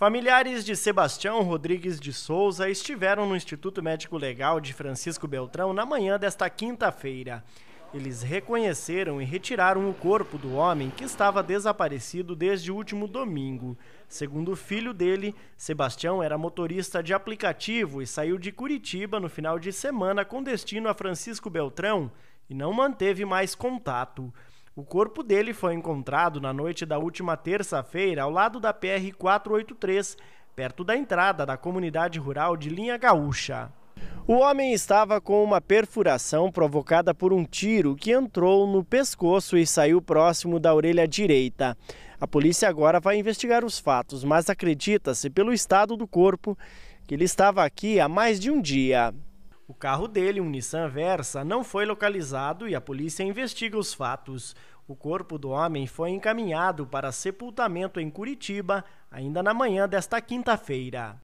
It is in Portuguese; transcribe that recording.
Familiares de Sebastião Rodrigues de Souza estiveram no Instituto Médico Legal de Francisco Beltrão na manhã desta quinta-feira. Eles reconheceram e retiraram o corpo do homem que estava desaparecido desde o último domingo. Segundo o filho dele, Sebastião era motorista de aplicativo e saiu de Curitiba no final de semana com destino a Francisco Beltrão e não manteve mais contato. O corpo dele foi encontrado na noite da última terça-feira ao lado da PR 483, perto da entrada da comunidade rural de Linha Gaúcha. O homem estava com uma perfuração provocada por um tiro que entrou no pescoço e saiu próximo da orelha direita. A polícia agora vai investigar os fatos, mas acredita-se, pelo estado do corpo, que ele estava aqui há mais de um dia. O carro dele, um Nissan Versa, não foi localizado e a polícia investiga os fatos. O corpo do homem foi encaminhado para sepultamento em Curitiba, ainda na manhã desta quinta-feira.